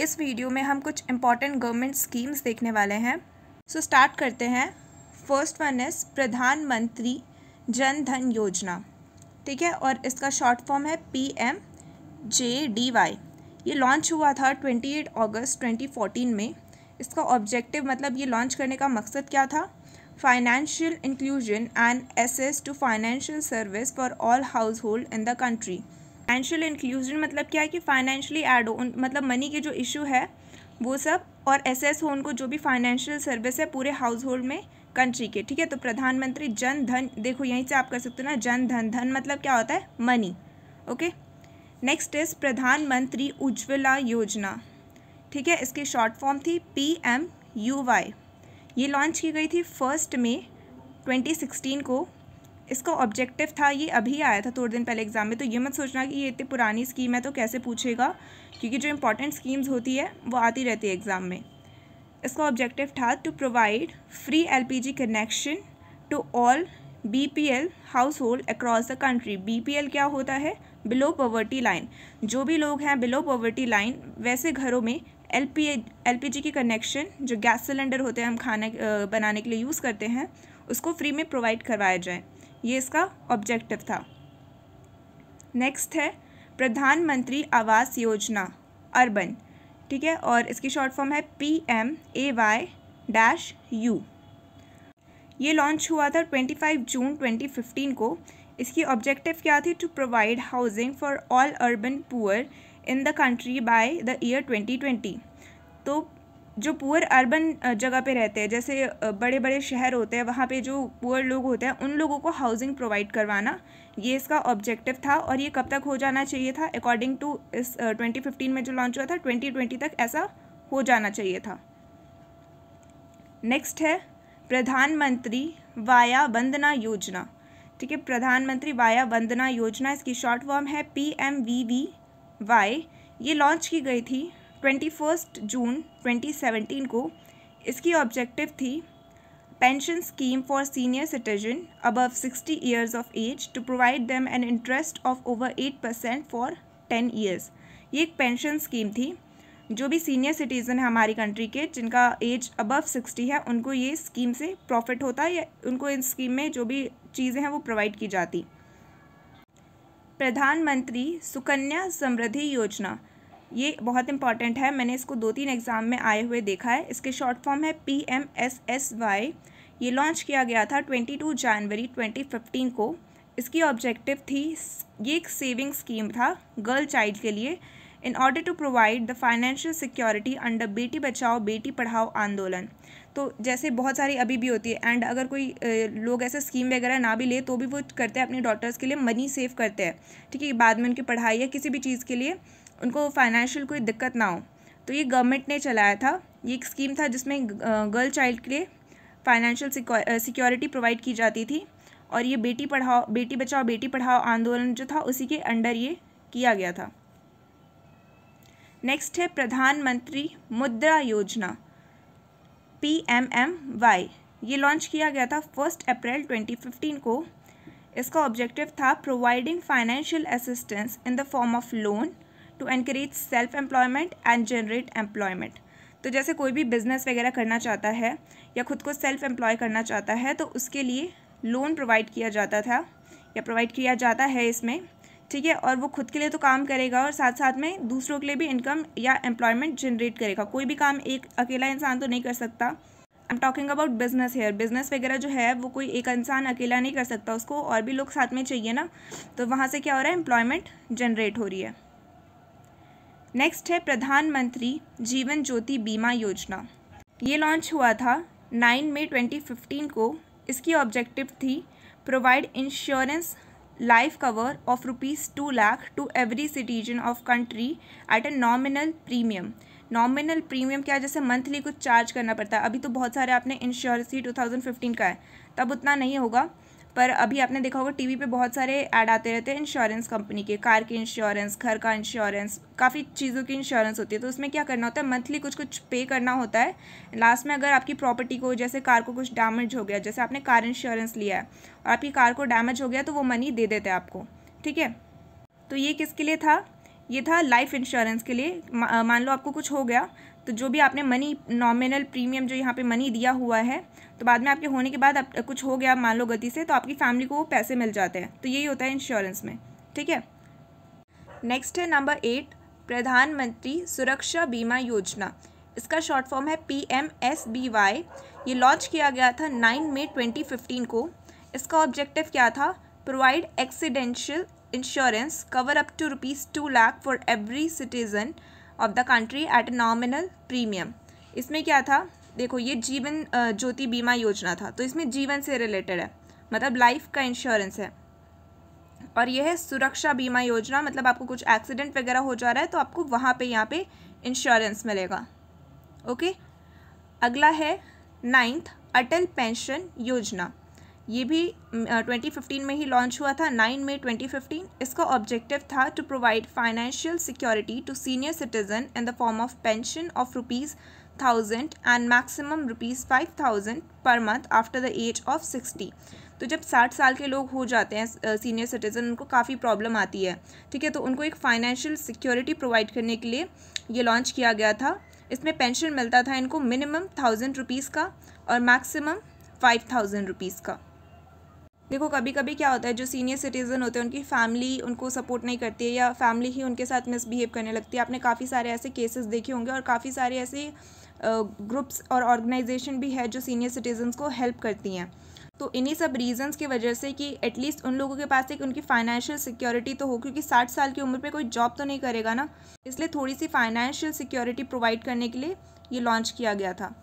इस वीडियो में हम कुछ इम्पॉर्टेंट गवर्नमेंट स्कीम्स देखने वाले हैं सो so, स्टार्ट करते हैं फर्स्ट वन इज़ प्रधानमंत्री जन धन योजना ठीक है और इसका शॉर्ट फॉर्म है P M J D Y ये लॉन्च हुआ था twenty eight August twenty fourteen में इसका ऑब्जेक्टिव मतलब ये लॉन्च करने का मकसद क्या था financial inclusion and access to financial service for all household in the country financial inclusion मतलब क्या है कि फाइनेंशियली एड हो मतलब मनी के जो इशू है वो सब और एस हो उनको जो भी फाइनेंशियल सर्विस है पूरे हाउस होल्ड में कंट्री के ठीक है तो प्रधानमंत्री जन धन देखो यहीं से आप कर सकते हो ना जन धन धन मतलब क्या होता है मनी ओके नेक्स्ट इज प्रधानमंत्री उज्ज्वला योजना ठीक है इसकी शॉर्ट फॉर्म थी पी एम यू वाई ये लॉन्च की गई थी फर्स्ट में 2016 को इसका ऑब्जेक्टिव था ये अभी आया था थोड़े दिन पहले एग्ज़ाम में तो ये मत सोचना कि ये इतनी पुरानी स्कीम है तो कैसे पूछेगा क्योंकि जो इंपॉर्टेंट स्कीम्स होती है वो आती रहती है एग्ज़ाम में इसका ऑब्जेक्टिव था to provide free L connection to all BPL household across the country BPL क्या होता है बिलो पॉवर्टी लाइन जो भी लोग हैं बिलो पॉवर्टी लाइन वैसे घरों में L P L P G की कनेक्शन जो गैस सिलेंडर होते हैं हम खाना बनाने के लिए यूज़ करते हैं उसको फ्री में प्रोवाइड करवाया जाए ये इसका ऑब्जेक्टिव था नेक्स्ट है प्रधानमंत्री आवास योजना अर्बन ठीक है और इसकी शॉर्ट फॉर्म है P M A Y dash U ये लॉन्च हुआ था 25 जून 2015 को इसकी ऑब्जेक्टिव क्या थी to provide housing for all urban poor in the country by the year 2020 तो जो पुअर अर्बन जगह पे रहते हैं जैसे बड़े बड़े शहर होते हैं वहाँ पे जो पुअर लोग होते हैं उन लोगों को हाउसिंग प्रोवाइड करवाना ये इसका ऑब्जेक्टिव था और ये कब तक हो जाना चाहिए था अकॉर्डिंग टू इस ट्वेंटी फिफ्टीन में जो लॉन्च हुआ था ट्वेंटी ट्वेंटी तक ऐसा हो जाना चाहिए था नेक्स्ट है प्रधानमंत्री वाया वंदना योजना ठीक है प्रधानमंत्री वाया वंदना योजना इसकी शॉर्ट फॉर्म है P M V V Y ये लॉन्च की गई थी ट्वेंटी फर्स्ट जून 2017 को इसकी ऑब्जेक्टिव थी pension scheme for senior citizen above 60 years of age to provide them an interest of over 8 percent for 10 years ये एक पेंशन स्कीम थी जो भी सीनियर सिटीज़न है हमारी कंट्री के जिनका एज अबव 60 है उनको ये स्कीम से प्रॉफिट होता है या उनको इस स्कीम में जो भी चीज़ें हैं वो प्रोवाइड की जाती प्रधानमंत्री सुकन्या समृद्धि योजना ये बहुत इंपॉर्टेंट है मैंने इसको दो तीन एग्ज़ाम में आए हुए देखा है इसके शॉर्ट फॉर्म है P M S S Y ये लॉन्च किया गया था ट्वेंटी टू जनवरी ट्वेंटी फिफ्टीन को इसकी ऑब्जेक्टिव थी ये एक सेविंग स्कीम था गर्ल चाइल्ड के लिए in order to provide the financial security under बेटी बचाओ बेटी पढ़ाओ आंदोलन तो जैसे बहुत सारी अभी भी होती है एंड अगर कोई लोग ऐसे स्कीम वगैरह ना भी ले तो भी वो करते हैं अपनी डॉटर्स के लिए मनी सेव करते हैं ठीक है बाद में उनकी पढ़ाई या किसी भी चीज़ के लिए उनको फाइनेंशियल कोई दिक्कत ना हो तो ये गवर्नमेंट ने चलाया था ये एक स्कीम था जिसमें गर्ल चाइल्ड के लिए फाइनेंशियल सिक्योरिटी प्रोवाइड की जाती थी और ये बेटी पढ़ाओ बेटी बचाओ बेटी पढ़ाओ आंदोलन जो था उसी के अंडर ये किया गया था नेक्स्ट है प्रधानमंत्री मुद्रा योजना पी एम एम वाई ये लॉन्च किया गया था फर्स्ट अप्रैल 2015 को इसका ऑब्जेक्टिव था providing financial assistance in the form of loan to encourage self employment and generate employment तो जैसे कोई भी बिजनेस वगैरह करना चाहता है या खुद को सेल्फ एम्प्लॉय करना चाहता है तो उसके लिए लोन प्रोवाइड किया जाता था या प्रोवाइड किया जाता है इसमें ठीक है और वो खुद के लिए तो काम करेगा और साथ साथ में दूसरों के लिए भी इनकम या एम्प्लॉयमेंट जनरेट करेगा कोई भी काम एक अकेला इंसान तो नहीं कर सकता I am talking about business here business वगैरह जो है वो कोई एक इंसान अकेला नहीं कर सकता उसको और भी लोग साथ में चाहिए ना तो वहाँ से क्या हो रहा है एम्प्लॉयमेंट जनरेट हो रही है नेक्स्ट है प्रधानमंत्री जीवन ज्योति बीमा योजना ये लॉन्च हुआ था नाइन मई 2015 को इसकी ऑब्जेक्टिव थी provide insurance life cover of rupees two lakh to every citizen of country at a nominal premium nominal premium क्या जैसे मंथली कुछ चार्ज करना पड़ता है अभी तो बहुत सारे आपने इंश्योरेंस ही 2015 का है तब उतना नहीं होगा पर अभी आपने देखा होगा टीवी पे बहुत सारे ऐड आते रहते हैं इंश्योरेंस कंपनी के कार के इंश्योरेंस घर का इंश्योरेंस काफ़ी चीज़ों की इंश्योरेंस होती है तो उसमें क्या करना होता है मंथली कुछ कुछ पे करना होता है लास्ट में अगर आपकी प्रॉपर्टी को जैसे कार को कुछ डैमेज हो गया जैसे आपने कार इंश्योरेंस लिया है और आपकी कार को डैमेज हो गया तो वो मनी दे देते हैं आपको ठीक है तो ये किसके लिए था ये था लाइफ इंश्योरेंस के लिए मान लो आपको कुछ हो गया तो जो भी आपने मनी नॉमिनल प्रीमियम जो यहाँ पे मनी दिया हुआ है तो बाद में आपके होने के बाद आप कुछ हो गया मान लो गति से तो आपकी फैमिली को वो पैसे मिल जाते हैं तो यही होता है इंश्योरेंस में ठीक है नेक्स्ट है नंबर एट प्रधानमंत्री सुरक्षा बीमा योजना इसका शॉर्ट फॉर्म है P M S B Y ये लॉन्च किया गया था नाइन मई ट्वेंटी फिफ्टीन को इसका ऑब्जेक्टिव क्या था provide accidential insurance cover up to rupees two lakh for every citizen of the country at nominal premium इसमें क्या था देखो ये जीवन ज्योति बीमा योजना था तो इसमें जीवन से रिलेटेड है मतलब लाइफ का इंश्योरेंस है और यह है सुरक्षा बीमा योजना मतलब आपको कुछ एक्सीडेंट वगैरह हो जा रहा है तो आपको वहाँ पे यहाँ पे इंश्योरेंस मिलेगा ओके अगला है नाइन्थ अटल पेंशन योजना ये भी ट्वेंटी फिफ्टीन में ही लॉन्च हुआ था नाइन मई ट्वेंटी फिफ्टीन इसका ऑब्जेक्टिव था to provide financial security to senior citizen in the form of pension of rupees thousand and maximum rupees five thousand per month after the age of sixty तो जब साठ साल के लोग हो जाते हैं सीनियर सिटीज़न उनको काफ़ी प्रॉब्लम आती है ठीक है तो उनको एक फाइनेंशियल सिक्योरिटी प्रोवाइड करने के लिए ये लॉन्च किया गया था इसमें पेंशन मिलता था इनको मिनिमम थाउजेंड रुपीज़ का और मैक्सिमम फाइव थाउजेंड रुपीज़ का देखो कभी कभी क्या होता है जो सीनियर सिटीज़न होते हैं उनकी फैमिली उनको सपोर्ट नहीं करती है या फैमिली ही उनके साथ मिसबिहेव करने लगती है आपने काफ़ी सारे ऐसे केसेस देखे होंगे और काफ़ी सारे ऐसे ग्रुप्स और ऑर्गेनाइजेशन भी है जो सीनियर सिटीजन्स को हेल्प करती हैं तो इन्हीं सब रीजंस की वजह से कि एटलीस्ट उन लोगों के पास एक उनकी फाइनेंशियल सिक्योरिटी तो हो क्योंकि साठ साल की उम्र पे कोई जॉब तो नहीं करेगा ना इसलिए थोड़ी सी फाइनेंशियल सिक्योरिटी प्रोवाइड करने के लिए ये लॉन्च किया गया था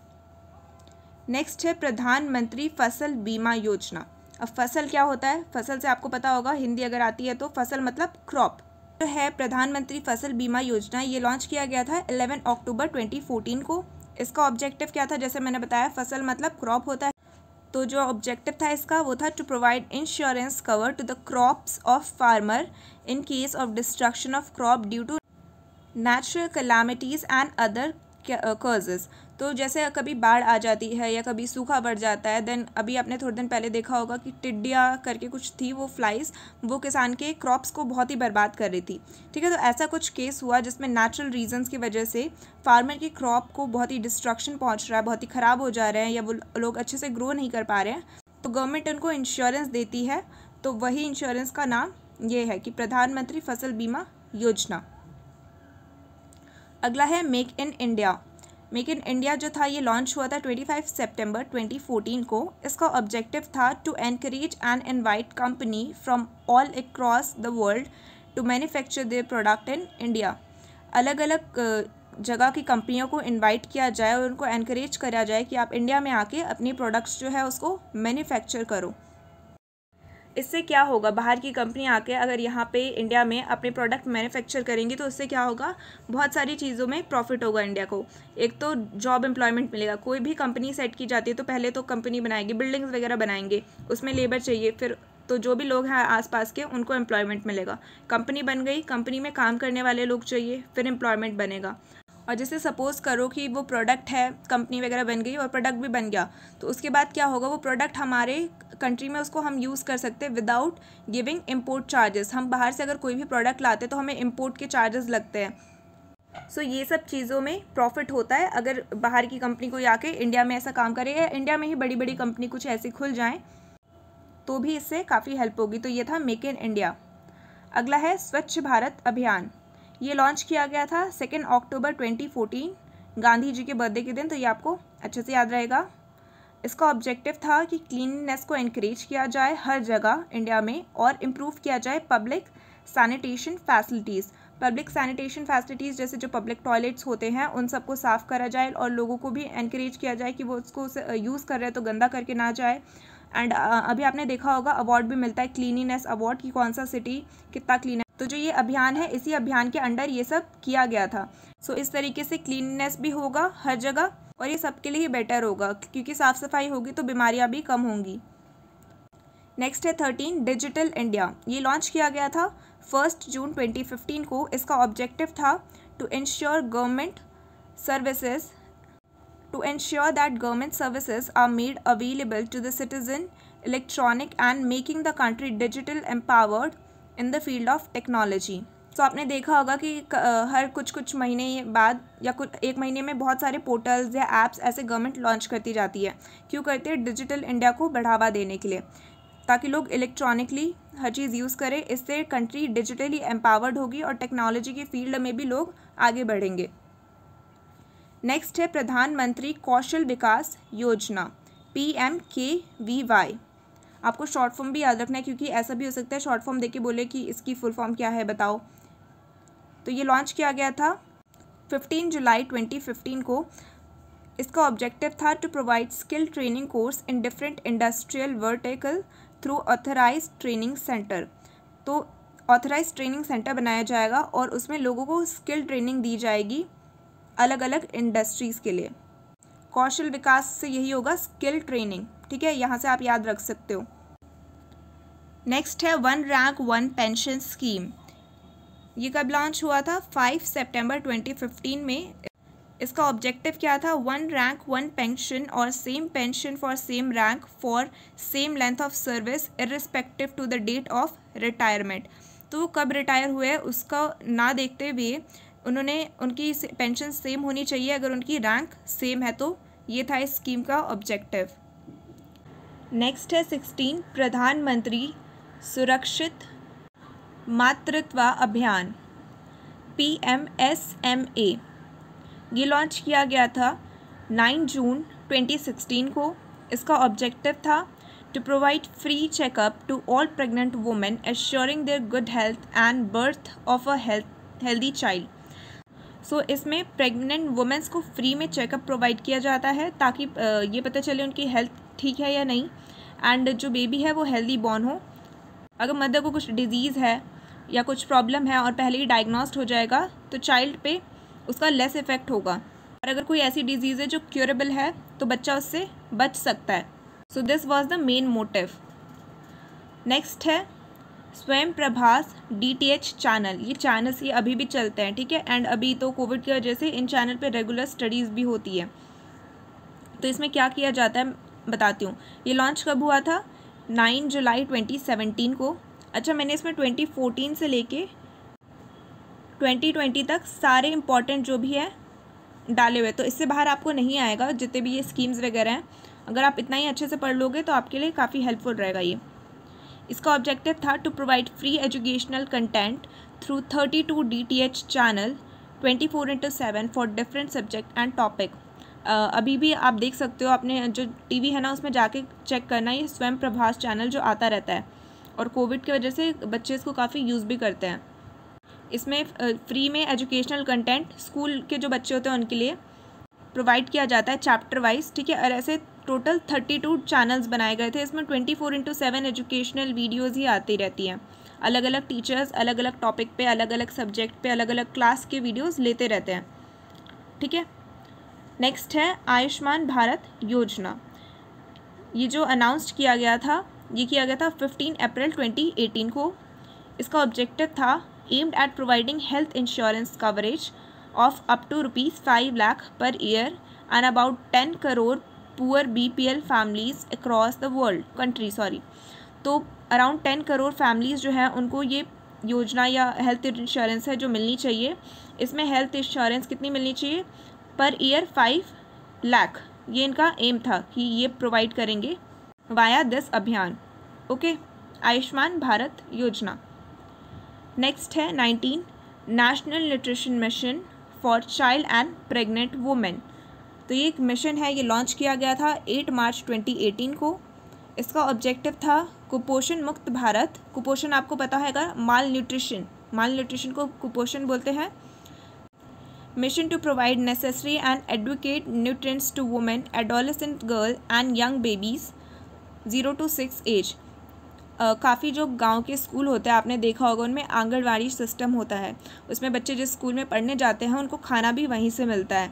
नेक्स्ट है प्रधानमंत्री फसल बीमा योजना अब फसल क्या होता है फसल से आपको पता होगा हिंदी अगर आती है तो फसल मतलब क्रॉप जो तो है प्रधानमंत्री फसल बीमा योजना ये लॉन्च किया गया था 11 अक्टूबर 2014 को इसका ऑब्जेक्टिव क्या था जैसे मैंने बताया फसल मतलब क्रॉप होता है तो जो ऑब्जेक्टिव था इसका वो था to provide insurance cover to the crops of farmer in case of destruction of crop due to natural calamities and other causes तो जैसे कभी बाढ़ आ जाती है या कभी सूखा बढ़ जाता है देन अभी आपने थोड़े दिन पहले देखा होगा कि टिड्डिया करके कुछ थी वो फ्लाइज वो किसान के क्रॉप्स को बहुत ही बर्बाद कर रही थी ठीक है तो ऐसा कुछ केस हुआ जिसमें नेचुरल रीजंस की वजह से फार्मर की क्रॉप को बहुत ही डिस्ट्रक्शन पहुँच रहा है बहुत ही ख़राब हो जा रहे हैं या वो लोग अच्छे से ग्रो नहीं कर पा रहे हैं तो गवर्नमेंट उनको इंश्योरेंस देती है तो वही इंश्योरेंस का नाम ये है कि प्रधानमंत्री फसल बीमा योजना अगला है make in India make in India जो था ये लॉन्च हुआ था 25 सितंबर 2014 को इसका ऑब्जेक्टिव था to encourage and invite company from all across the world to manufacture their product in India अलग अलग जगह की कंपनियों को इनवाइट किया जाए और उनको एनकरेज करा जाए कि आप इंडिया में आके अपनी प्रोडक्ट्स जो है उसको मैन्युफैक्चर करो इससे क्या होगा बाहर की कंपनी आके अगर यहाँ पे इंडिया में अपने प्रोडक्ट मैन्युफैक्चर करेंगी तो उससे क्या होगा बहुत सारी चीज़ों में प्रॉफिट होगा इंडिया को एक तो जॉब एम्प्लॉयमेंट मिलेगा कोई भी कंपनी सेट की जाती है तो पहले तो कंपनी बनाएगी बिल्डिंग्स वगैरह बनाएंगे उसमें लेबर चाहिए फिर तो जो भी लोग हैं आसपास के उनको एम्प्लॉयमेंट मिलेगा कंपनी बन गई कंपनी में काम करने वाले लोग चाहिए फिर एम्प्लॉयमेंट बनेगा और जैसे सपोज़ करो कि वो प्रोडक्ट है कंपनी वगैरह बन गई और प्रोडक्ट भी बन गया तो उसके बाद क्या होगा वो प्रोडक्ट हमारे कंट्री में उसको हम यूज़ कर सकते हैं विदाउट गिविंग इम्पोर्ट चार्जेस हम बाहर से अगर कोई भी प्रोडक्ट लाते तो हमें इम्पोर्ट के चार्जेस लगते हैं सो so, ये सब चीज़ों में प्रॉफिट होता है अगर बाहर की कंपनी कोई आके इंडिया में ऐसा काम करे या इंडिया में ही बड़ी बड़ी कंपनी कुछ ऐसी खुल जाएँ तो भी इससे काफ़ी हेल्प होगी तो ये था मेक इन इंडिया अगला है स्वच्छ भारत अभियान ये लॉन्च किया गया था सेकेंड अक्टूबर 2014 गांधी जी के बर्थडे के दिन तो ये आपको अच्छे से याद रहेगा इसका ऑब्जेक्टिव था कि क्लीननेस को इनक्रेज किया जाए हर जगह इंडिया में और इम्प्रूव किया जाए public sanitation facilities public sanitation facilities जैसे जो पब्लिक टॉयलेट्स होते हैं उन सबको साफ़ करा जाए और लोगों को भी इनक्रेज किया जाए कि वो उसको यूज़ कर रहे हैं तो गंदा करके ना जाए एंड अभी आपने देखा होगा अवार्ड भी मिलता है क्लीनिनेस अवार्ड कि कौन सा सिटी कितना क्लीन तो जो ये अभियान है इसी अभियान के अंडर ये सब किया गया था सो so, इस तरीके से क्लीननेस भी होगा हर जगह और ये सबके लिए बेटर होगा क्योंकि साफ़ सफाई होगी तो बीमारियाँ भी कम होंगी नेक्स्ट है थर्टीन डिजिटल इंडिया ये लॉन्च किया गया था फर्स्ट जून 2015 को इसका ऑब्जेक्टिव था to ensure government services to ensure that government services are made available to the citizen electronic and making the country digital empowered in the field of technology तो आपने देखा होगा कि हर कुछ कुछ महीने बाद या कुछ एक महीने में बहुत सारे पोर्टल्स या ऐप्स ऐसे गवर्नमेंट लॉन्च करती जाती है क्यों करती है डिजिटल इंडिया को बढ़ावा देने के लिए ताकि लोग इलेक्ट्रॉनिकली हर चीज़ यूज़ करें इससे कंट्री डिजिटली एम्पावर्ड होगी और टेक्नोलॉजी के फील्ड में भी लोग आगे बढ़ेंगे नेक्स्ट है प्रधानमंत्री कौशल विकास योजना P M K V Y आपको शॉर्ट फॉर्म भी याद रखना है क्योंकि ऐसा भी हो सकता है शॉर्ट फॉर्म देके बोले कि इसकी फुल फॉर्म क्या है बताओ तो ये लॉन्च किया गया था 15 जुलाई 2015 को इसका ऑब्जेक्टिव था to provide skill training course in different industrial vertical through authorise training centre तो ऑथराइज ट्रेनिंग सेंटर बनाया जाएगा और उसमें लोगों को स्किल ट्रेनिंग दी जाएगी अलग अलग इंडस्ट्रीज़ के लिए कौशल विकास से यही होगा स्किल ट्रेनिंग ठीक है यहाँ से आप याद रख सकते हो नेक्स्ट है one rank one pension scheme ये कब लॉन्च हुआ था सेप्टेम्बर सितंबर 2015 में इसका ऑब्जेक्टिव क्या था वन रैंक वन पेंशन और same pension for same rank for same length of service irrespective to the date of retirement तो वो कब रिटायर हुए उसका ना देखते हुए उन्होंने उनकी पेंशन सेम होनी चाहिए अगर उनकी रैंक सेम है तो ये था इस स्कीम का ऑब्जेक्टिव नेक्स्ट है सिक्सटीन प्रधानमंत्री सुरक्षित मातृत्व अभियान P M S M A ये लॉन्च किया गया था नाइन जून ट्वेंटी सिक्सटीन को इसका ऑब्जेक्टिव था to provide free checkup to all pregnant women assuring their good health and birth of a health healthy child so इसमें pregnant womens को free में चेकअप प्रोवाइड किया जाता है ताकि ये पता चले उनकी हेल्थ ठीक है या नहीं एंड जो बेबी है वो हेल्दी बॉर्न हो अगर मदर को कुछ डिजीज़ है या कुछ प्रॉब्लम है और पहले ही डायग्नोस्ड हो जाएगा तो चाइल्ड पे उसका लेस इफ़ेक्ट होगा और अगर कोई ऐसी डिजीज़ है जो क्योरेबल है तो बच्चा उससे बच सकता है so this was the main motive next है Swayam Prabha D T H channel ये चैनल्स ये अभी भी चलते हैं ठीक है एंड अभी तो कोविड की वजह से इन चैनल पे रेगुलर स्टडीज़ भी होती है तो इसमें क्या किया जाता है बताती हूँ ये लॉन्च कब हुआ था नाइन जुलाई ट्वेंटी सेवेंटीन को अच्छा मैंने इसमें ट्वेंटी फोर्टीन से लेके ट्वेंटी ट्वेंटी तक सारे इंपॉर्टेंट जो भी है डाले हुए तो इससे बाहर आपको नहीं आएगा जितने भी ये स्कीम्स वगैरह हैं अगर आप इतना ही अच्छे से पढ़ लोगे तो आपके लिए काफ़ी हेल्पफुल रहेगा ये इसका ऑब्जेक्टिव था to provide free educational content through thirty two D T H channel twenty four into seven for different subject and topic अभी भी आप देख सकते हो आपने जो टीवी है ना उसमें जाके चेक करना ये स्वयं प्रभास चैनल जो आता रहता है और कोविड की वजह से बच्चे इसको काफ़ी यूज़ भी करते हैं इसमें फ्री में एजुकेशनल कंटेंट स्कूल के जो बच्चे होते हैं उनके लिए प्रोवाइड किया जाता है चैप्टर वाइज ठीक है और ऐसे टोटल थर्टी टू चैनल्स बनाए गए थे इसमें twenty four into seven educational videos ही आती रहती हैं अलग अलग टीचर्स अलग अलग टॉपिक पे अलग अलग सब्जेक्ट पे अलग अलग क्लास के वीडियोज़ लेते रहते हैं ठीक है नेक्स्ट है आयुष्मान भारत योजना ये जो अनाउंस्ड किया गया था ये किया गया था 15 अप्रैल 2018 को इसका ऑब्जेक्टिव था aimed at providing health insurance coverage of up to rupees five lakh per year and about ten crore poor BPL families across the world country sorry तो अराउंड टेन करोड़ फैमिलीज़ जो हैं उनको ये योजना या हेल्थ इंश्योरेंस है जो मिलनी चाहिए इसमें हेल्थ इंश्योरेंस कितनी मिलनी चाहिए पर ईयर फाइव लाख ये इनका एम था कि ये प्रोवाइड करेंगे वाया दिस अभियान ओके आयुष्मान भारत योजना नेक्स्ट है nineteen national nutrition mission for child and pregnant women तो ये एक मिशन है ये लॉन्च किया गया था एट मार्च ट्वेंटी एटीन को इसका ऑब्जेक्टिव था कुपोषण मुक्त भारत कुपोषण आपको पता हैगा माल न्यूट्रिशन माल न्यूट्रिशन को कुपोषण बोलते हैं mission to provide necessary and adequate nutrients to women adolescent girl and young babies zero to six age काफ़ी जो गांव के स्कूल होते हैं आपने देखा होगा उनमें आंगनबाड़ी सिस्टम होता है उसमें बच्चे जिस स्कूल में पढ़ने जाते हैं उनको खाना भी वहीं से मिलता है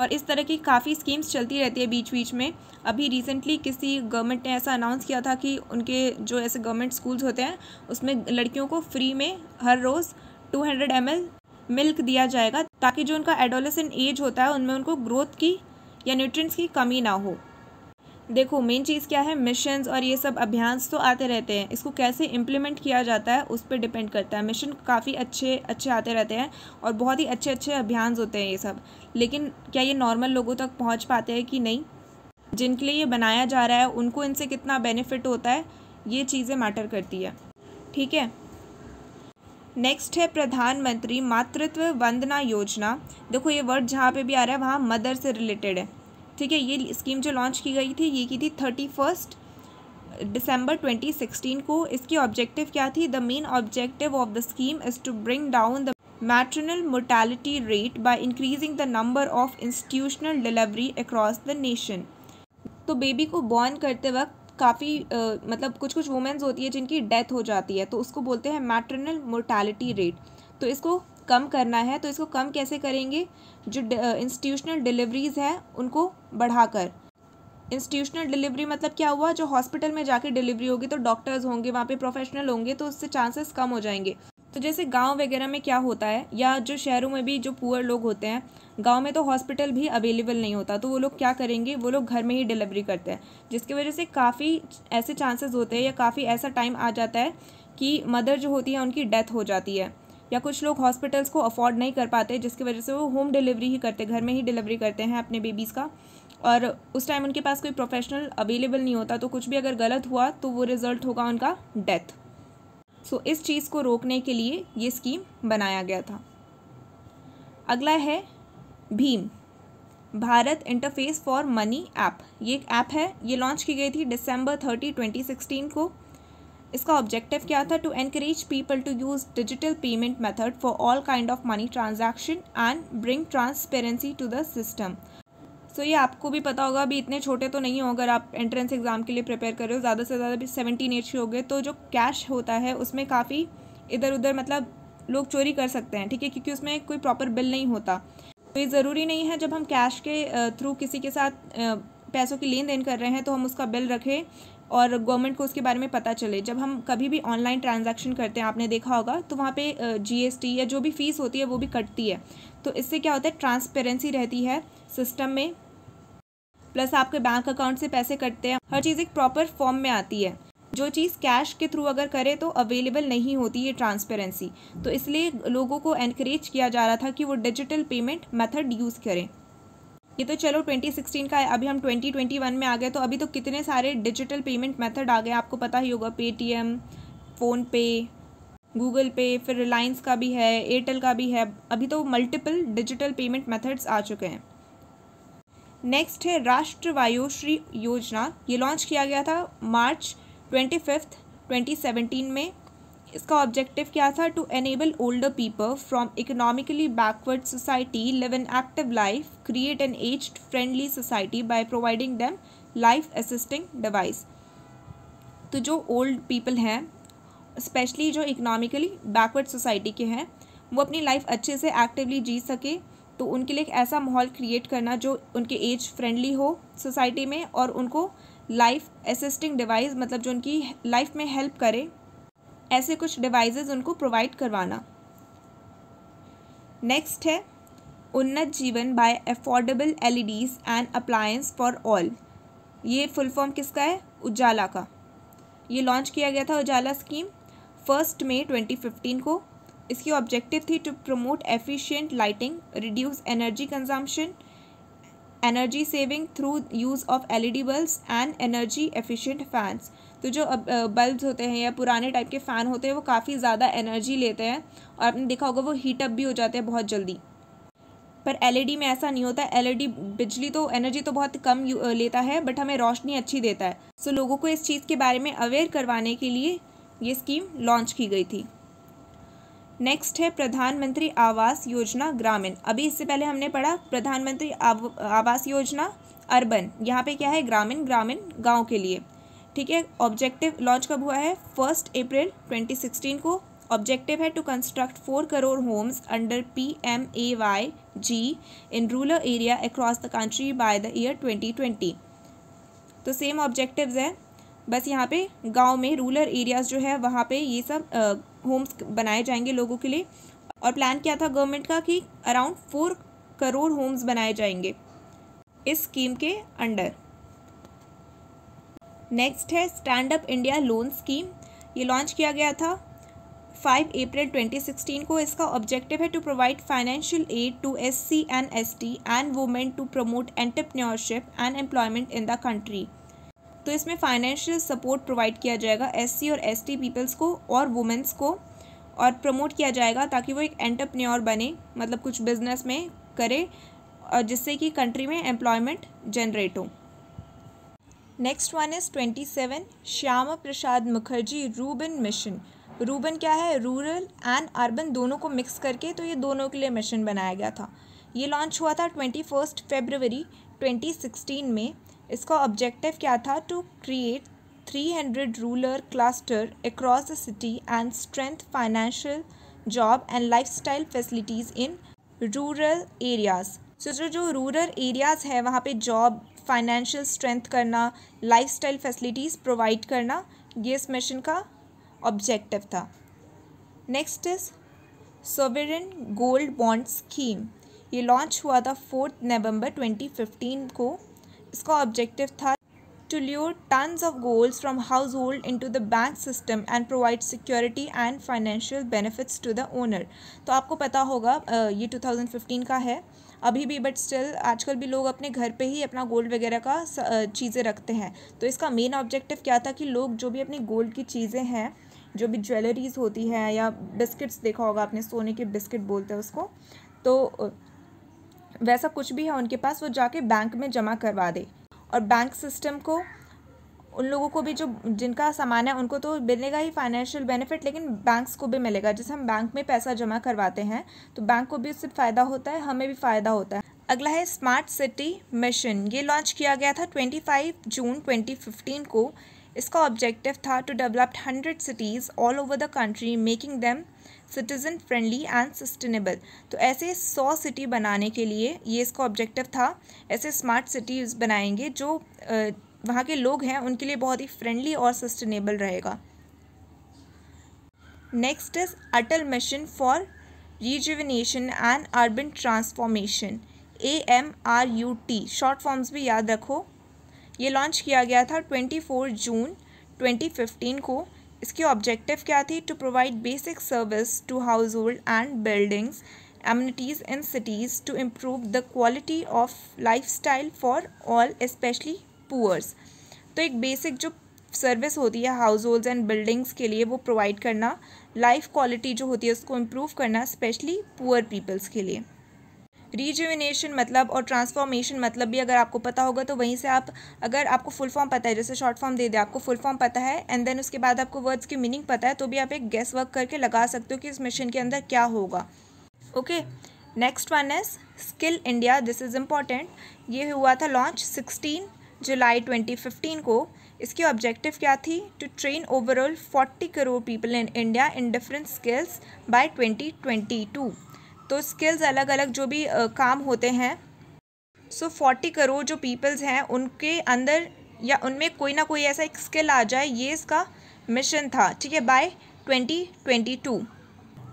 और इस तरह की काफ़ी स्कीम्स चलती रहती है बीच बीच में अभी रिसेंटली किसी गवर्नमेंट ने ऐसा अनाउंस किया था कि उनके जो ऐसे गवर्नमेंट स्कूल्स होते हैं उसमें लड़कियों को फ्री में हर रोज़ two hundred M L milk दिया जाएगा ताकि जो उनका एडोलेसेंट एज होता है उनमें उनको ग्रोथ की या न्यूट्रिएंट्स की कमी ना हो देखो मेन चीज़ क्या है मिशंस और ये सब अभियान तो आते रहते हैं इसको कैसे इम्प्लीमेंट किया जाता है उस पर डिपेंड करता है मिशन काफ़ी अच्छे अच्छे आते रहते हैं और बहुत ही अच्छे अच्छे अभियान होते हैं ये सब लेकिन क्या ये नॉर्मल लोगों तक पहुँच पाते हैं कि नहीं जिनके लिए ये बनाया जा रहा है उनको इनसे कितना बेनिफिट होता है ये चीज़ें मैटर करती है ठीक है नेक्स्ट है प्रधानमंत्री मातृत्व वंदना योजना देखो ये वर्ड जहाँ पे भी आ रहा है वहाँ मदर से रिलेटेड है ठीक है ये स्कीम जो लॉन्च की गई थी ये की थी थर्टी फर्स्ट दिसंबर सिक्सटीन को इसकी ऑब्जेक्टिव क्या थी the main objective of the scheme is to bring down the maternal mortality rate by increasing the number of institutional delivery across the nation तो बेबी को बॉर्न करते वक्त काफ़ी मतलब कुछ कुछ वुमेंस होती है जिनकी डेथ हो जाती है तो उसको बोलते हैं मैटरनल मोर्टालिटी रेट तो इसको कम करना है तो इसको कम कैसे करेंगे जो इंस्टीट्यूशनल डिलीवरीज़ हैं उनको बढ़ाकर इंस्टीट्यूशनल डिलीवरी मतलब क्या हुआ जो हॉस्पिटल में जाके डिलीवरी होगी तो डॉक्टर्स होंगे वहाँ पे प्रोफेशनल होंगे तो उससे चांसेस कम हो जाएंगे तो जैसे गांव वगैरह में क्या होता है या जो शहरों में भी जो पुअर लोग होते हैं गांव में तो हॉस्पिटल भी अवेलेबल नहीं होता तो वो लोग क्या करेंगे वो लोग घर में ही डिलीवरी करते हैं जिसकी वजह से काफ़ी ऐसे चांसेस होते हैं या काफ़ी ऐसा टाइम आ जाता है कि मदर जो होती है उनकी डेथ हो जाती है या कुछ लोग हॉस्पिटल्स को अफोर्ड नहीं कर पाते जिसकी वजह से वो होम डिलीवरी ही करते घर में ही डिलीवरी करते हैं अपने बेबीज़ का और उस टाइम उनके पास कोई प्रोफेशनल अवेलेबल नहीं होता तो कुछ भी अगर गलत हुआ तो वो रिज़ल्ट होगा उनका डेथ सो इस चीज़ को रोकने के लिए ये स्कीम बनाया गया था अगला है भीम Bharat interface for money app ये एक ऐप है ये लॉन्च की गई थी दिसंबर थर्टी ट्वेंटी सिक्सटीन को इसका ऑब्जेक्टिव क्या था to encourage people to use digital payment method for all kind of money transaction and bring transparency to the system so so, ये आपको भी पता होगा अभी इतने छोटे तो नहीं हो अगर आप एंट्रेंस एग्ज़ाम के लिए प्रिपेयर कर रहे हो ज़्यादा से ज़्यादा अभी सेवनटीन एज के हो गए तो जो कैश होता है उसमें काफ़ी इधर उधर मतलब लोग चोरी कर सकते हैं ठीक है क्योंकि उसमें कोई प्रॉपर बिल नहीं होता तो ये ज़रूरी नहीं है जब हम कैश के थ्रू किसी के साथ पैसों की लेन देन कर रहे हैं तो हम उसका बिल रखें और गवर्नमेंट को उसके बारे में पता चले जब हम कभी भी ऑनलाइन ट्रांजैक्शन करते हैं आपने देखा होगा तो वहाँ पे जीएसटी या जो भी फ़ीस होती है वो भी कटती है तो इससे क्या होता है ट्रांसपेरेंसी रहती है सिस्टम में प्लस आपके बैंक अकाउंट से पैसे कटते हैं हर चीज़ एक प्रॉपर फॉर्म में आती है जो चीज़ कैश के थ्रू अगर करें तो अवेलेबल नहीं होती है ट्रांसपेरेंसी तो इसलिए लोगों को एनकरेज किया जा रहा था कि वो डिजिटल पेमेंट मेथड यूज़ करें ये तो चलो 2016 का है अभी हम 2021 में आ गए तो अभी तो कितने सारे डिजिटल पेमेंट मेथड आ गए आपको पता ही होगा पेटीएम फ़ोनपे गूगल पे फिर रिलायंस का भी है एयरटेल का भी है अभी तो मल्टीपल डिजिटल पेमेंट मेथड्स आ चुके हैं नेक्स्ट है राष्ट्र वायुश्री योजना ये लॉन्च किया गया था March twenty fifth twenty seventeen में इसका ऑब्जेक्टिव क्या था to enable older people from economically backward society live an active life create an age friendly society by providing them life assisting device तो जो ओल्ड पीपल हैं specially जो economically backward society के हैं वो अपनी लाइफ अच्छे से एक्टिवली जी सके तो उनके लिए एक ऐसा माहौल क्रिएट करना जो उनके एज फ्रेंडली हो सोसाइटी में और उनको लाइफ असिस्टिंग डिवाइस मतलब जो उनकी लाइफ में हेल्प करे ऐसे कुछ डिवाइसेस उनको प्रोवाइड करवाना नेक्स्ट है Unnat Jeevan by affordable LEDs and appliance for all ये फुल फॉर्म किसका है उजाला का ये लॉन्च किया गया था Ujala scheme first May fifteen को इसकी ऑब्जेक्टिव थी to promote efficient lighting reduce energy consumption energy saving through use of LED bulbs and energy efficient fans तो जो बल्ब्स होते हैं या पुराने टाइप के फ़ैन होते हैं वो काफ़ी ज़्यादा एनर्जी लेते हैं और आपने देखा होगा वो हीटअप भी हो जाते हैं बहुत जल्दी पर एलईडी e में ऐसा नहीं होता एलईडी e बिजली तो एनर्जी तो बहुत कम लेता है बट हमें रोशनी अच्छी देता है सो लोगों को इस चीज़ के बारे में अवेयर करवाने के लिए ये स्कीम लॉन्च की गई थी नेक्स्ट है प्रधानमंत्री आवास योजना ग्रामीण अभी इससे पहले हमने पढ़ा प्रधानमंत्री आव, आवास योजना अर्बन यहाँ पे क्या है ग्रामीण ग्रामीण गांव के लिए ठीक है ऑब्जेक्टिव लॉन्च कब हुआ है फर्स्ट अप्रैल 2016 को ऑब्जेक्टिव है to construct four crore homes under P M A Y G in rural area across the country by the year 2020 तो सेम ऑब्जेक्टिव्स है बस यहाँ पे गांव में रूरल एरियाज़ जो है वहाँ पे ये सब होम्स बनाए जाएंगे लोगों के लिए और प्लान क्या था गवर्नमेंट का कि अराउंड फोर करोड़ होम्स बनाए जाएंगे इस स्कीम के अंडर नेक्स्ट है stand up India loan scheme ये लॉन्च किया गया था 5 अप्रैल 2016 को इसका ऑब्जेक्टिव है to provide financial aid to S C and S T and women to promote entrepreneurship and employment in the country तो इसमें फाइनेंशियल सपोर्ट प्रोवाइड किया जाएगा एस सी और एस टी पीपल्स को और वुमेंस को और प्रमोट किया जाएगा ताकि वो एक एंटरप्रेन्योर बने मतलब कुछ बिजनेस में करे और जिससे कि कंट्री में एम्प्लॉयमेंट जनरेट हो next one is twenty seven Shyama Prasad Mukherji rurban mission rurban क्या है रूरल एंड अर्बन दोनों को मिक्स करके तो ये दोनों के लिए मिशन बनाया गया था ये लॉन्च हुआ था twenty first February twenty sixteen में इसका ऑब्जेक्टिव क्या था to create three hundred rural cluster across the city and strength financial job and life style facilities in rural areas so जो जो रूरल एरियाज़ है वहाँ पे जॉब फाइनेंशियल स्ट्रेंथ करना लाइफस्टाइल फैसिलिटीज़ प्रोवाइड करना ये इस मिशन का ऑब्जेक्टिव था next is sovereign gold bond scheme ये लॉन्च हुआ था फोर्थ नवंबर 2015 को इसका ऑब्जेक्टिव था to tons of gold from household into the bank system and provide security and financial benefits to the owner तो आपको पता होगा ये 2015 का है अभी भी बट स्टिल आजकल भी लोग अपने घर पे ही अपना गोल्ड वगैरह का चीज़ें रखते हैं तो इसका मेन ऑब्जेक्टिव क्या था कि लोग जो भी अपनी गोल्ड की चीज़ें हैं जो भी ज्वेलरीज होती हैं या बिस्किट्स देखा होगा आपने सोने के बिस्किट बोलते हैं उसको तो वैसा कुछ भी है उनके पास वो जाके बैंक में जमा करवा दे और बैंक सिस्टम को उन लोगों को भी जो जिनका सामान है उनको तो मिलेगा ही फाइनेंशियल बेनिफिट लेकिन बैंक्स को भी मिलेगा जैसे हम बैंक में पैसा जमा करवाते हैं तो बैंक को भी उससे फ़ायदा होता है हमें भी फ़ायदा होता है अगला है स्मार्ट सिटी मिशन ये लॉन्च किया गया था 25 जून 2015 को इसका ऑब्जेक्टिव था to develop hundred cities all over the country making them citizen friendly and sustainable तो ऐसे सौ सिटी बनाने के लिए ये इसका ऑब्जेक्टिव था ऐसे स्मार्ट सिटीज़ बनाएंगे जो uh, वहाँ के लोग हैं उनके लिए बहुत ही फ्रेंडली और सस्टेनेबल रहेगा next is Atal mission for rejuvenation and urban transformation A M R U T short forms भी याद रखो ये लॉन्च किया गया था twenty four June twenty fifteen को इसके ऑब्जेक्टिव क्या थी to provide basic service to household and buildings amenities in cities to improve the quality of life style for all especially poors तो एक बेसिक जो सर्विस होती है house household and buildings के लिए वो प्रोवाइड करना लाइफ क्वालिटी जो होती है उसको इम्प्रूव करना स्पेशली पुअर पीपल्स के लिए रिजुविनेशन मतलब और ट्रांसफॉर्मेशन मतलब भी अगर आपको पता होगा तो वहीं से आप अगर आपको फुल फॉर्म पता है जैसे शॉर्ट फॉर्म दे दे आपको फुल फॉर्म पता है एंड देन उसके बाद आपको वर्ड्स की मीनिंग पता है तो भी आप एक गेस वर्क करके लगा सकते हो कि इस मिशन के अंदर क्या होगा okay next one is skill India this is important ये हुआ था लॉन्च सिक्सटीन जुलाई 2015 को इसकी ऑब्जेक्टिव क्या थी to train overall 40 crore people in India in different skills by 2022 तो स्किल्स अलग अलग जो भी आ, काम होते हैं सो फोर्टी करोड़ जो पीपल्स हैं उनके अंदर या उनमें कोई ना कोई ऐसा एक स्किल आ जाए ये इसका मिशन था ठीक है by 2022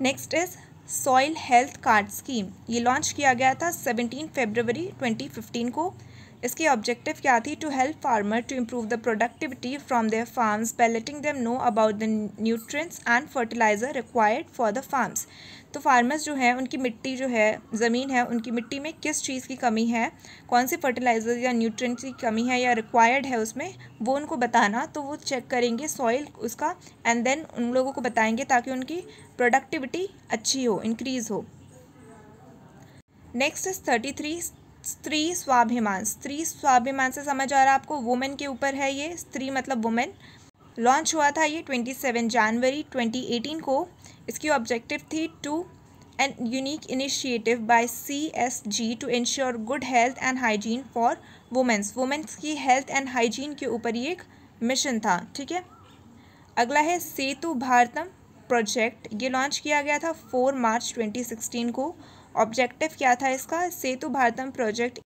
next is soil health card scheme ये लॉन्च किया गया था 17 फरवरी 2015 को इसकी ऑब्जेक्टिव क्या थी to help farmer to improve the productivity from their farms by letting them know about the nutrients and fertiliser required for the farms तो farmers जो है उनकी मिट्टी जो है ज़मीन है उनकी मिट्टी में किस चीज़ की कमी है कौन सी फर्टिलाइज़र या न्यूट्रिएंट्स की कमी है या रिक्वायर्ड है उसमें वो उनको बताना तो वो चेक करेंगे सॉइल उसका एंड देन उन लोगों को बताएंगे ताकि उनकी प्रोडक्टिविटी अच्छी हो इंक्रीज़ हो नेक्स्ट इज़ थर्टी थ्री स्त्री स्वाभिमान स्त्री स्वाभिमान से समझ आ रहा है आपको वुमेन के ऊपर है ये स्त्री मतलब वुमेन लॉन्च हुआ था ये 27 जनवरी 2018 को इसकी ऑब्जेक्टिव थी to an unique initiative by C S G to ensure good health and hygiene for womens womens की हेल्थ एंड हाइजीन के ऊपर ये एक मिशन था ठीक है अगला है सेतु भारतम प्रोजेक्ट ये लॉन्च किया गया था फोर मार्च सिक्सटीन को ऑब्जेक्टिव क्या था इसका Setu Bharatam project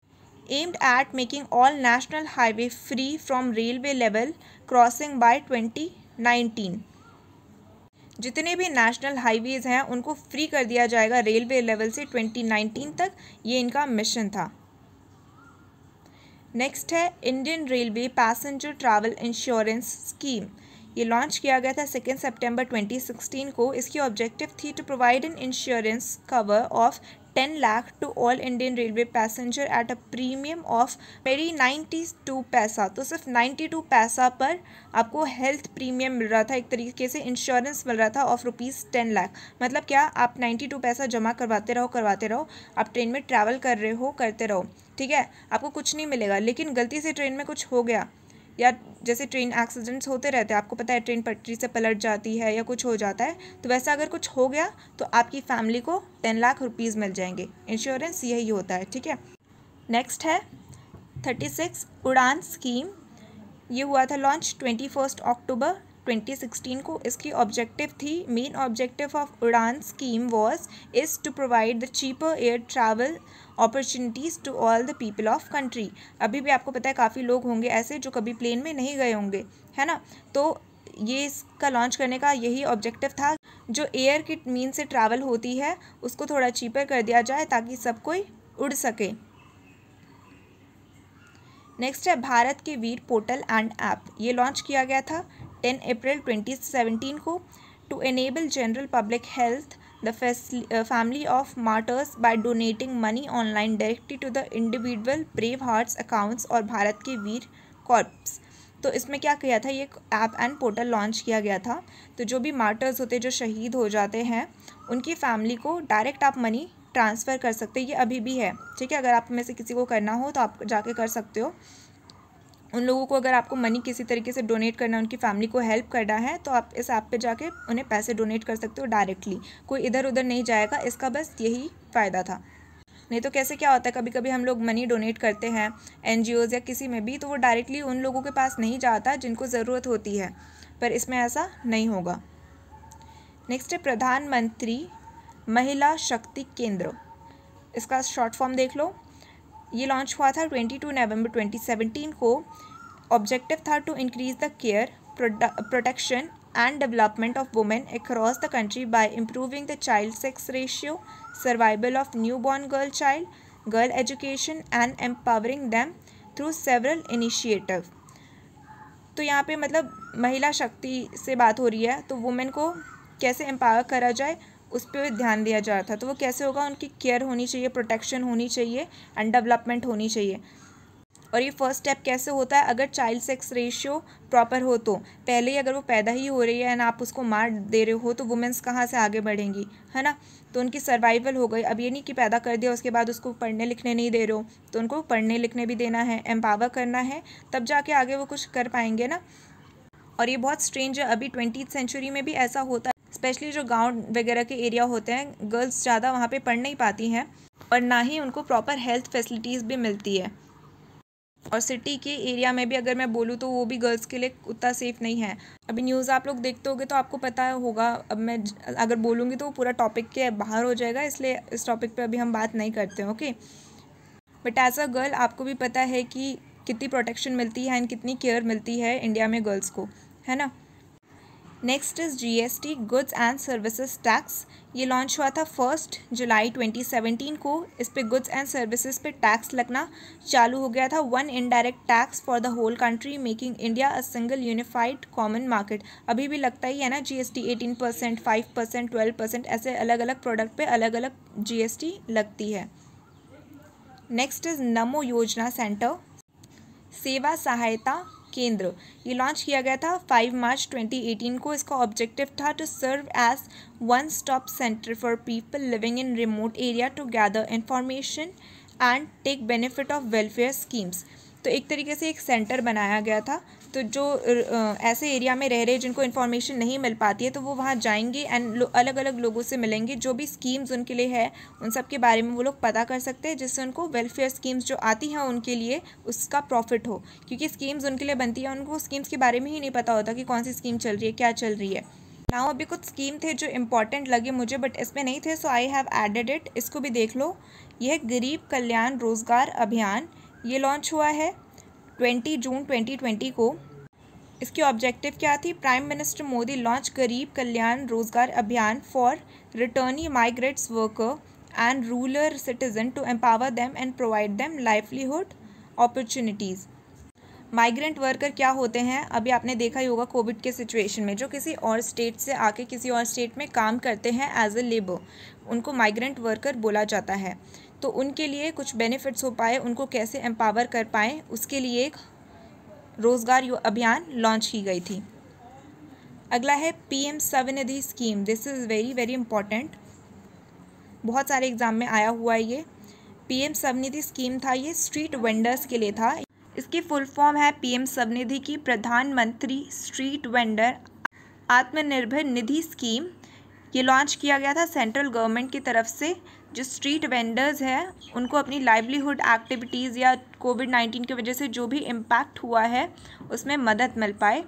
aimed at making all national highway free from railway level crossing by 2019 जितने भी नेशनल हाईवेज़ हैं उनको फ्री कर दिया जाएगा रेलवे लेवल से 2019 तक ये इनका मिशन था नेक्स्ट है Indian railway passenger travel insurance scheme ये लॉन्च किया गया था सेकेंड सेप्टेम्बर ट्वेंटी सिक्सटीन को इसकी ऑब्जेक्टिव थी to provide an insurance cover of ten lakh to all Indian railway passenger at a premium of mere ninety two paisa तो सिर्फ ninety two पैसा पर आपको हेल्थ प्रीमियम मिल रहा था एक तरीके से इंश्योरेंस मिल रहा था ऑफ रुपीज़ टेन लाख मतलब क्या आप नाइन्टी टू पैसा जमा करवाते रहो करवाते रहो आप ट्रेन में ट्रैवल कर रहे हो करते रहो ठीक है आपको कुछ नहीं मिलेगा लेकिन गलती से ट्रेन में कुछ हो गया या जैसे ट्रेन एक्सीडेंट्स होते रहते हैं आपको पता है ट्रेन पटरी से पलट जाती है या कुछ हो जाता है तो वैसा अगर कुछ हो गया तो आपकी फैमिली को टेन लाख रुपीज़ मिल जाएंगे इंश्योरेंस यही होता है ठीक है नेक्स्ट है थर्टी सिक्स उड़ान स्कीम ये हुआ था लॉन्च ट्वेंटी फर्स्ट अक्टूबर 2016 को इसकी ऑब्जेक्टिव थी main objective of UDAN scheme was is to provide the cheaper air travel opportunities to all the people of country अभी भी आपको पता है काफ़ी लोग होंगे ऐसे जो कभी प्लेन में नहीं गए होंगे है ना तो ये इसका लॉन्च करने का यही ऑब्जेक्टिव था जो एयर के मीन से ट्रैवल होती है उसको थोड़ा चीपर कर दिया जाए ताकि सब कोई उड़ सके नेक्स्ट है Bharat Ke Veer portal and app ये लॉन्च किया गया था टेन अप्रैल ट्वेंटी सेवेंटीन को to enable general public health the family of martyrs by donating money online directly to the individual brave hearts accounts और भारत के वीर कॉर्प्स तो इसमें क्या किया था ये ऐप एंड पोर्टल लॉन्च किया गया था तो जो भी मार्टर्स होते जो शहीद हो जाते हैं उनकी फैमिली को डायरेक्ट आप मनी ट्रांसफ़र कर सकते हैं ये अभी भी है ठीक है अगर आप में से किसी को करना हो तो आप जाके कर सकते हो उन लोगों को अगर आपको मनी किसी तरीके से डोनेट करना है उनकी फैमिली को हेल्प करना है तो आप इस ऐप पे जाके उन्हें पैसे डोनेट कर सकते हो डायरेक्टली कोई इधर उधर नहीं जाएगा इसका बस यही फ़ायदा था नहीं तो कैसे क्या होता है कभी कभी हम लोग मनी डोनेट करते हैं एन या किसी में भी तो वो डायरेक्टली उन लोगों के पास नहीं जाता जिनको ज़रूरत होती है पर इसमें ऐसा नहीं होगा नेक्स्ट है प्रधानमंत्री महिला शक्ति केंद्र इसका शॉर्ट फॉर्म देख लो ये लॉन्च हुआ था twenty two November twenty seventeen को ऑब्जेक्टिव था to increase the care protection and development of women across the country by improving the child sex ratio survival of new born girl child girl education and empowering them through several initiative तो यहाँ पर मतलब महिला शक्ति से बात हो रही है तो वुमेन को कैसे एम्पावर करा जाए उस पर ध्यान दिया जा रहा था तो वो कैसे होगा उनकी केयर होनी चाहिए प्रोटेक्शन होनी चाहिए एंड डेवलपमेंट होनी चाहिए और ये फर्स्ट स्टेप कैसे होता है अगर चाइल्ड सेक्स रेशियो प्रॉपर हो तो पहले ही अगर वो पैदा ही हो रही है एंड आप उसको मार दे रहे हो तो वुमेंस कहाँ से आगे बढ़ेंगी है ना तो उनकी सर्वाइवल हो गई अब ये नहीं कि पैदा कर दिया उसके बाद उसको पढ़ने लिखने नहीं दे रहे हो तो उनको पढ़ने लिखने भी देना है एम्पावर करना है तब जाके आगे वो कुछ कर पाएंगे ना और ये बहुत स्ट्रेंज है अभी ट्वेंटी सेंचुरी में भी ऐसा होता स्पेशली जो गांव वगैरह के एरिया होते हैं गर्ल्स ज़्यादा वहाँ पे पढ़ नहीं पाती हैं और ना ही उनको प्रॉपर हेल्थ फैसिलिटीज़ भी मिलती है और सिटी के एरिया में भी अगर मैं बोलूँ तो वो भी गर्ल्स के लिए उतना सेफ़ नहीं है अभी न्यूज़ आप लोग देखते होगे तो आपको पता होगा अब मैं अगर बोलूँगी तो वो पूरा टॉपिक के बाहर हो जाएगा इसलिए इस टॉपिक पे अभी हम बात नहीं करते हैं okay but as a girl आपको भी पता है कि कितनी प्रोटेक्शन मिलती है एंड कितनी केयर मिलती है इंडिया में गर्ल्स को है ना next is GST goods and services tax ये लॉन्च हुआ था फर्स्ट जुलाई 2017 को इस पे गुड्स एंड सर्विसेज पे टैक्स लगना चालू हो गया था one indirect tax for the whole country making India a single unified common market अभी भी लगता ही है ना GST 18 percent five percent twelve percent ऐसे अलग अलग प्रोडक्ट पे अलग अलग टी लगती है नेक्स्ट इज़ नमो योजना सेंटर सेवा सहायता केंद्र ये लॉन्च किया गया था 5 मार्च 2018 को इसका ऑब्जेक्टिव था to serve as one stop centre for people living in remote area to gather information and take benefit of welfare schemes तो एक तरीके से एक सेंटर बनाया गया था तो जो ऐसे एरिया में रह रहे जिनको इन्फॉर्मेशन नहीं मिल पाती है तो वो वहाँ जाएंगे एंड लो, अलग अलग लोगों से मिलेंगे जो भी स्कीम्स उनके लिए है उन सब के बारे में वो लोग पता कर सकते हैं जिससे उनको वेलफेयर स्कीम्स जो आती हैं उनके लिए उसका प्रॉफिट हो क्योंकि स्कीम्स उनके लिए बनती है उनको स्कीम्स के बारे में ही नहीं पता होता कि कौन सी स्कीम चल रही है क्या चल रही है नाउ अभी कुछ स्कीम थे जो इम्पॉर्टेंट लगे मुझे बट इसमें नहीं थे so I have added it इसको भी देख लो यह गरीब कल्याण रोज़गार अभियान ये लॉन्च हुआ है ट्वेंटी जून ट्वेंटी ट्वेंटी को इसकी ऑब्जेक्टिव क्या थी प्राइम मिनिस्टर मोदी लॉन्च गरीब Kalyan Rozgar Abhiyan for returnee migrates worker and rural citizen to empower them and provide them livelihood opportunities migrant worker क्या होते हैं अभी आपने देखा ही होगा कोविड के सिचुएशन में जो किसी और स्टेट से आके किसी और स्टेट में काम करते हैं एज ए लेबर उनको माइग्रेंट वर्कर बोला जाता है तो उनके लिए कुछ बेनिफिट्स हो पाए उनको कैसे एम्पावर कर पाएँ उसके लिए एक रोज़गार अभियान लॉन्च की गई थी अगला है PM Svanidhi scheme this is very very important बहुत सारे एग्ज़ाम में आया हुआ है ये पीएम स्वनिधि स्कीम था ये स्ट्रीट वेंडर्स के लिए था इसकी फुल फॉर्म है पीएम स्वनिधि की प्रधानमंत्री स्ट्रीट वेंडर आत्मनिर्भर निधि स्कीम ये लॉन्च किया गया था सेंट्रल गवर्नमेंट की तरफ से जो स्ट्रीट वेंडर्स हैं उनको अपनी लाइवलीहुड एक्टिविटीज़ या कोविड नाइन्टीन की वजह से जो भी इम्पैक्ट हुआ है उसमें मदद मिल पाए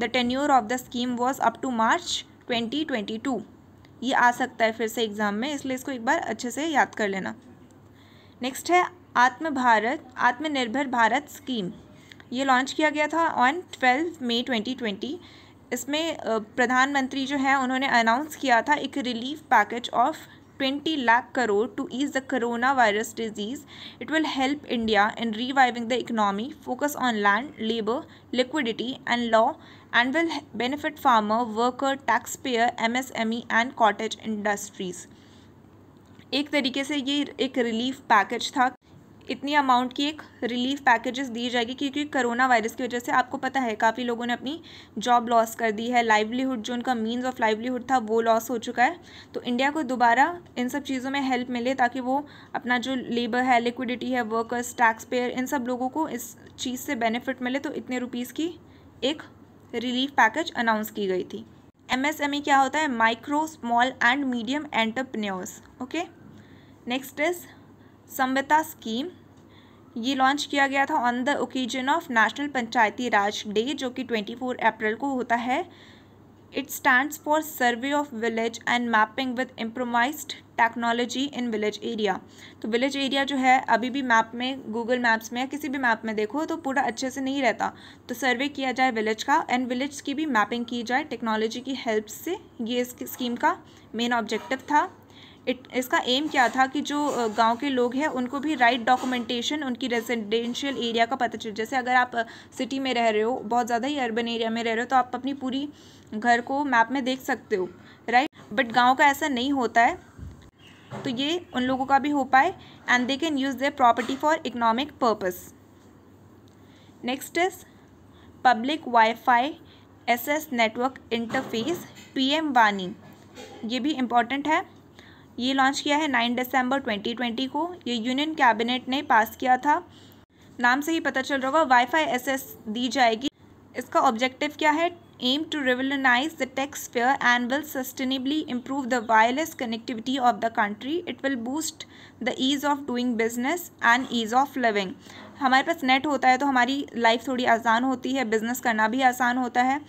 the tenure of the scheme was up to March twenty twenty two ये आ सकता है फिर से एग्ज़ाम में इसलिए इसको एक बार अच्छे से याद कर लेना नेक्स्ट है आत्म भारत आत्मनिर्भर भारत स्कीम ये लॉन्च किया गया था on twelve May twenty twenty इसमें प्रधानमंत्री जो हैं उन्होंने अनाउंस किया था एक relief package of 20 lakh crore to ease the coronavirus disease. It will help India in reviving the economy, focus on land, labor, liquidity and law and will benefit farmer, worker, taxpayer, MSME and cottage industries. एक तरीके से ये एक relief package था इतनी amount की एक relief packages दी जाएगी क्योंकि कोरोना वायरस की वजह से आपको पता है काफ़ी लोगों ने अपनी जॉब लॉस कर दी है लाइवलीहुड जो उनका मीन्स ऑफ लाइवलीहुड था वो लॉस हो चुका है तो इंडिया को दोबारा इन सब चीज़ों में हेल्प मिले ताकि वो अपना जो लेबर है लिक्विडिटी है वर्कर्स टैक्स पेयर इन सब लोगों को इस चीज़ से बेनिफिट मिले तो इतने रुपीज़ की एक रिलीफ पैकेज अनाउंस की गई थी एम e क्या होता है micro small and medium entrepreneurs okay next is Svamitva scheme ये लॉन्च किया गया था on the occasion of national Panchayati Raj day जो कि ट्वेंटी फोर अप्रैल को होता है it stand for survey of village and mapping with improvise technology in village area तो विलेज एरिया जो है अभी भी मैप में गूगल मैप्स में या किसी भी मैप में देखो तो पूरा अच्छे से नहीं रहता तो सर्वे किया जाए विलेज का एंड विलेज की भी मैपिंग की जाए टेक्नोलॉजी की हेल्प से ये इस स्कीम का मेन ऑब्जेक्टिव था इट इसका एम क्या था कि जो गांव के लोग हैं उनको भी राइट डॉक्यूमेंटेशन उनकी रेजिडेंशियल एरिया का पता चले जैसे अगर आप सिटी में रह रहे हो बहुत ज़्यादा ही अर्बन एरिया में रह रहे हो तो आप अपनी पूरी घर को मैप में देख सकते हो राइट बट गाँव का ऐसा नहीं होता है तो ये उन लोगों का भी हो पाए and they can use their property for economic purpose next is public wifi access network interface P वानी ये भी इम्पॉर्टेंट है ये लॉन्च किया है नाइन दिसंबर ट्वेंटी ट्वेंटी को ये यूनियन कैबिनेट ने पास किया था नाम से ही पता चल रहा होगा वाईफाई एसएस दी जाएगी इसका ऑब्जेक्टिव क्या है aim to revolutionise the tech sphere and will sustainably improve the wireless connectivity of the country it will boost the ease of doing business and ease of living हमारे पास net होता है तो हमारी लाइफ थोड़ी आसान होती है बिजनेस करना भी आसान होता है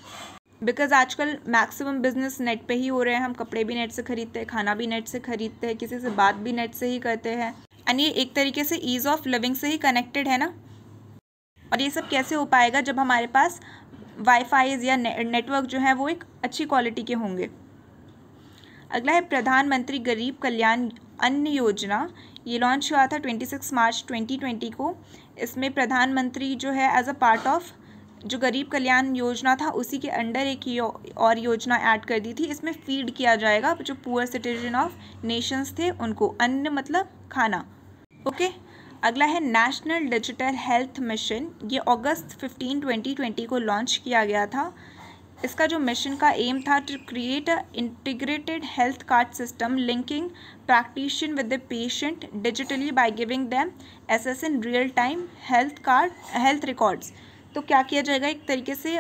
बिकॉज़ आजकल मैक्सिमम बिजनेस नेट पे ही हो रहे हैं हम कपड़े भी नेट से ख़रीदते हैं खाना भी नेट से ख़रीदते हैं किसी से बात भी नेट से ही करते हैं एंड ये एक तरीके से ईज़ ऑफ लिविंग से ही कनेक्टेड है ना और ये सब कैसे हो पाएगा जब हमारे पास वाईफाईज या नेटवर्क जो है वो एक अच्छी क्वालिटी के होंगे अगला है प्रधानमंत्री गरीब कल्याण अन्न योजना ये लॉन्च हुआ था 26 मार्च 2020 को इसमें प्रधानमंत्री जो है एज अ पार्ट ऑफ जो गरीब कल्याण योजना था उसी के अंडर एक यो, और योजना ऐड कर दी थी इसमें फीड किया जाएगा जो पुअर सिटीजन ऑफ नेशंस थे उनको अन्य मतलब खाना ओके अगला है नेशनल डिजिटल हेल्थ मिशन ये अगस्त 15 2020 को लॉन्च किया गया था इसका जो मिशन का एम था to create a integrated health card system linking practitioner with the patient digitally by giving them access in real time health card health records तो क्या किया जाएगा एक तरीके से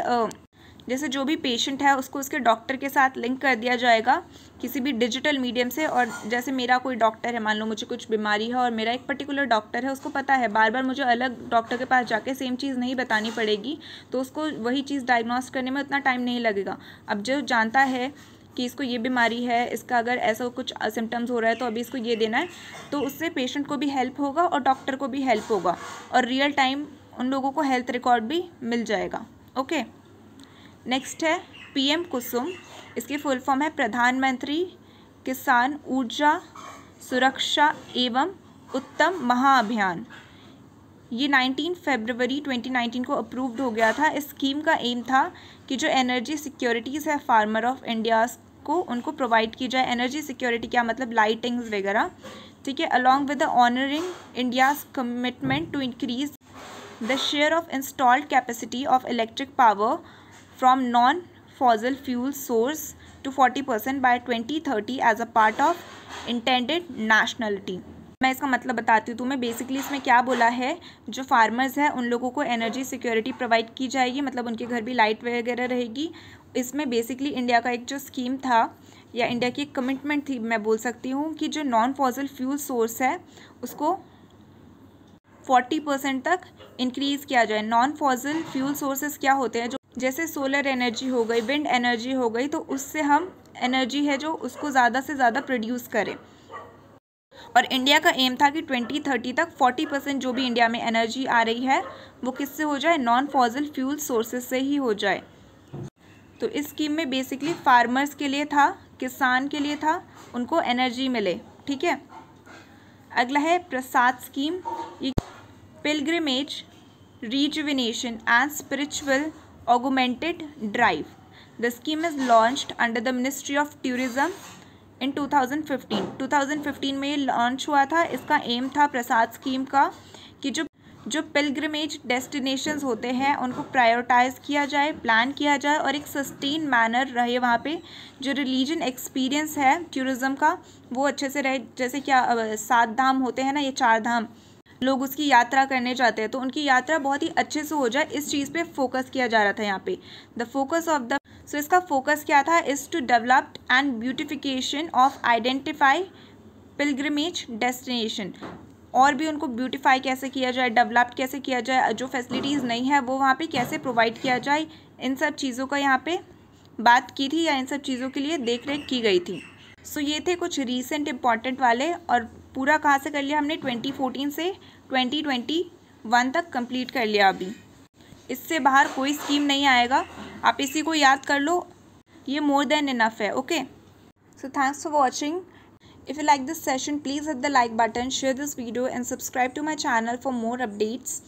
जैसे जो भी पेशेंट है उसको उसके डॉक्टर के साथ लिंक कर दिया जाएगा किसी भी डिजिटल मीडियम से और जैसे मेरा कोई डॉक्टर है मान लो मुझे कुछ बीमारी है और मेरा एक पर्टिकुलर डॉक्टर है उसको पता है बार बार मुझे अलग डॉक्टर के पास जाके सेम चीज़ नहीं बतानी पड़ेगी तो उसको वही चीज़ डायग्नोस करने में उतना टाइम नहीं लगेगा अब जो जानता है कि इसको ये बीमारी है इसका अगर ऐसा कुछ सिम्टम्स हो रहा है तो अभी इसको ये देना है तो उससे पेशेंट को भी हेल्प होगा और डॉक्टर को भी हेल्प होगा और रियल टाइम उन लोगों को हेल्थ रिकॉर्ड भी मिल जाएगा ओके नेक्स्ट है पीएम कुसुम इसकी फुल फॉर्म है प्रधानमंत्री किसान ऊर्जा सुरक्षा एवं उत्तम महाअभियान ये 19 फरवरी 2019 को अप्रूव्ड हो गया था इस स्कीम का एम था कि जो एनर्जी सिक्योरिटीज़ है फार्मर ऑफ इंडिया को उनको प्रोवाइड की जाए एनर्जी सिक्योरिटी क्या मतलब लाइटिंग्स वगैरह ठीक है along with the honouring India's commitment to increase the share of installed capacity of electric power from non fossil fuel source to 40% by 2030 as a part of intended nationality मैं इसका मतलब बताती हूँ तुम्हें बेसिकली इसमें क्या बोला है जो फार्मर्स हैं उन लोगों को एनर्जी सिक्योरिटी प्रोवाइड की जाएगी मतलब उनके घर भी लाइट वगैरह रहेगी इसमें बेसिकली इंडिया का एक जो स्कीम था या इंडिया की एक कमिटमेंट थी मैं बोल सकती हूँ कि जो नॉन फॉजल फ्यूल सोर्स है उसको फोर्टी परसेंट तक इंक्रीज़ किया जाए नॉन फॉजल फ्यूल सोर्सेज क्या होते हैं जो जैसे सोलर एनर्जी हो गई विंड एनर्जी हो गई तो उससे हम एनर्जी है जो उसको ज़्यादा से ज़्यादा प्रोड्यूस करें और इंडिया का एम था कि 2030 तक 40 परसेंट जो भी इंडिया में एनर्जी आ रही है वो किससे हो जाए नॉन फॉजल फ्यूल सोर्सेज से ही हो जाए तो इस स्कीम में बेसिकली फार्मर्स के लिए था किसान के लिए था उनको एनर्जी मिले ठीक है अगला है प्रसाद स्कीम ये pilgrimage, rejuvenation and spiritual augmented drive. The scheme is launched under the Ministry of Tourism in 2015 2015 में ये लॉन्च हुआ था इसका एम था प्रसाद स्कीम का कि जो जो पिलग्रमेज डेस्टिनेशंस होते हैं उनको प्रायोरिटाइज़ किया जाए प्लान किया जाए और एक सस्टेन मैनर रहे वहाँ पे जो रिलीजन एक्सपीरियंस है टूरिज़्म का वो अच्छे से रहे जैसे क्या सात धाम होते हैं ना ये चार धाम लोग उसकी यात्रा करने जाते हैं तो उनकी यात्रा बहुत ही अच्छे से हो जाए इस चीज़ पर फोकस किया जा रहा था यहाँ पे the focus of the so इसका फोकस क्या था is to developed and beautification of identify pilgrimage destination और भी उनको ब्यूटिफाई कैसे किया जाए डेवलप्ड कैसे किया जाए जो फैसिलिटीज़ नहीं है वो वहाँ पे कैसे प्रोवाइड किया जाए इन सब चीज़ों का यहाँ पे बात की थी या इन सब चीज़ों के लिए देख रेख की गई थी सो so, ये थे कुछ रीसेंट इम्पॉर्टेंट वाले और पूरा कहाँ से कर लिया हमने ट्वेंटी फोर्टीन से ट्वेंटी ट्वेंटी वन तक कंप्लीट कर लिया अभी इससे बाहर कोई स्कीम नहीं आएगा आप इसी को याद कर लो ये मोर देन इनफ है okay so thanks for watching If you like this session, please hit the like button, share this video and subscribe to my channel for more updates.